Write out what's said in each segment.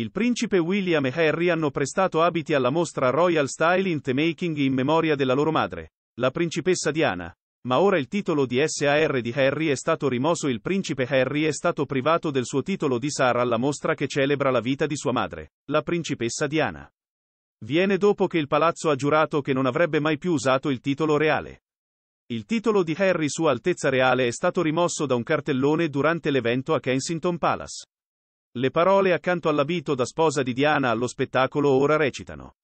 il principe William e Harry hanno prestato abiti alla mostra Royal Style in The Making in memoria della loro madre, la principessa Diana. Ma ora il titolo di SAR di Harry è stato rimosso il principe Harry è stato privato del suo titolo di SAR alla mostra che celebra la vita di sua madre, la principessa Diana. Viene dopo che il palazzo ha giurato che non avrebbe mai più usato il titolo reale. Il titolo di Harry Sua Altezza Reale è stato rimosso da un cartellone durante l'evento a Kensington Palace. Le parole accanto all'abito da sposa di Diana allo spettacolo ora recitano.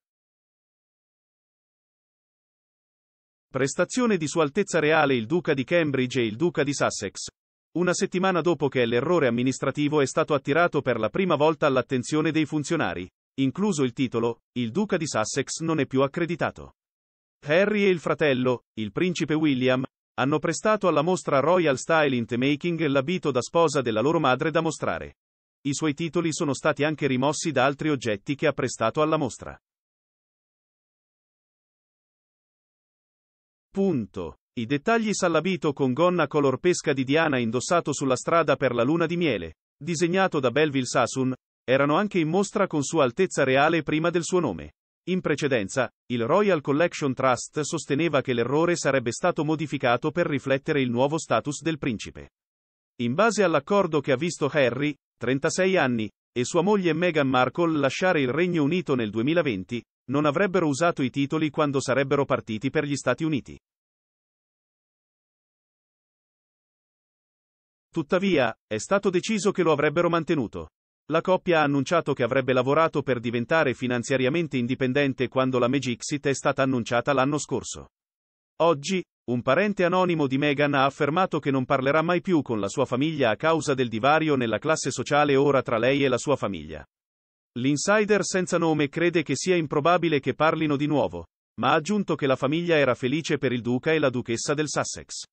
Prestazione di Sua Altezza Reale il Duca di Cambridge e il Duca di Sussex. Una settimana dopo che l'errore amministrativo è stato attirato per la prima volta all'attenzione dei funzionari, incluso il titolo, il Duca di Sussex non è più accreditato. Harry e il fratello, il principe William, hanno prestato alla mostra Royal Style in The Making l'abito da sposa della loro madre da mostrare. I suoi titoli sono stati anche rimossi da altri oggetti che ha prestato alla mostra. Punto. I dettagli salabito con gonna color pesca di Diana indossato sulla strada per la luna di miele, disegnato da Belville Sassoon, erano anche in mostra con Sua Altezza Reale prima del suo nome. In precedenza, il Royal Collection Trust sosteneva che l'errore sarebbe stato modificato per riflettere il nuovo status del principe. In base all'accordo che ha visto Harry, 36 anni, e sua moglie Meghan Markle lasciare il Regno Unito nel 2020, non avrebbero usato i titoli quando sarebbero partiti per gli Stati Uniti. Tuttavia, è stato deciso che lo avrebbero mantenuto. La coppia ha annunciato che avrebbe lavorato per diventare finanziariamente indipendente quando la Megxit è stata annunciata l'anno scorso. Oggi, un parente anonimo di Meghan ha affermato che non parlerà mai più con la sua famiglia a causa del divario nella classe sociale ora tra lei e la sua famiglia. L'insider senza nome crede che sia improbabile che parlino di nuovo, ma ha aggiunto che la famiglia era felice per il duca e la duchessa del Sussex.